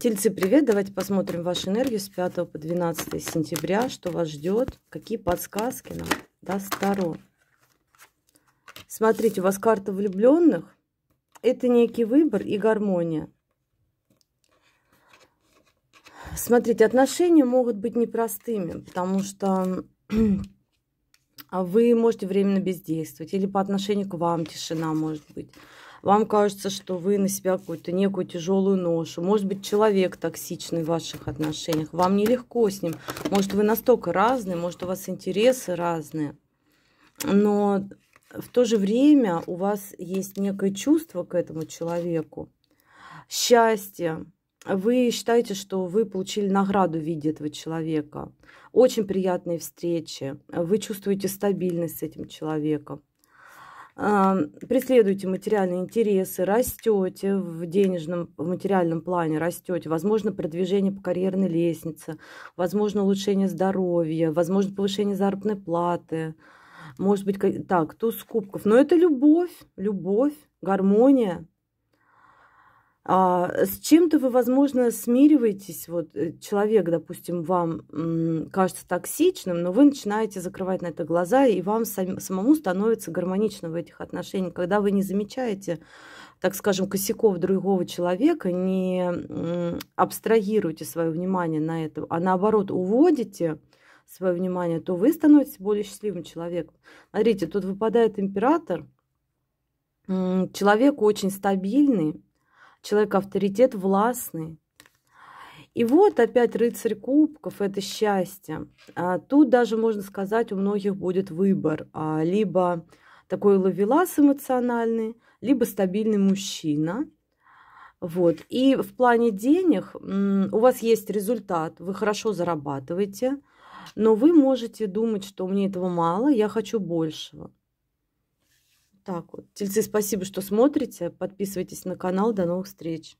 Тельцы, привет! Давайте посмотрим вашу энергию с 5 по 12 сентября. Что вас ждет? Какие подсказки нам даст Таро? Смотрите, у вас карта влюбленных. Это некий выбор и гармония. Смотрите, отношения могут быть непростыми, потому что вы можете временно бездействовать, или по отношению к вам тишина может быть. Вам кажется, что вы на себя какую-то некую тяжелую ношу. Может быть, человек токсичный в ваших отношениях. Вам нелегко с ним. Может, вы настолько разные, может, у вас интересы разные. Но в то же время у вас есть некое чувство к этому человеку. Счастье. Вы считаете, что вы получили награду в виде этого человека. Очень приятные встречи. Вы чувствуете стабильность с этим человеком преследуете материальные интересы, растете в денежном, в материальном плане, растете, возможно, продвижение по карьерной лестнице, возможно, улучшение здоровья, возможно, повышение заработной платы, может быть, так, туз кубков. Но это любовь, любовь, гармония, а с чем-то вы, возможно, смириваетесь. Вот э, человек, допустим, вам кажется токсичным, но вы начинаете закрывать на это глаза, и вам сам, самому становится гармонично в этих отношениях, когда вы не замечаете, так скажем, косяков другого человека, не абстрагируете свое внимание на это, а наоборот уводите свое внимание, то вы становитесь более счастливым человеком. Смотрите, тут выпадает император, человек очень стабильный, человек авторитет властный. И вот опять рыцарь кубков – это счастье. А тут даже, можно сказать, у многих будет выбор. А, либо такой ловелас эмоциональный, либо стабильный мужчина. Вот. И в плане денег у вас есть результат, вы хорошо зарабатываете, но вы можете думать, что мне этого мало, я хочу большего так вот. Тельцы, спасибо, что смотрите. Подписывайтесь на канал. До новых встреч.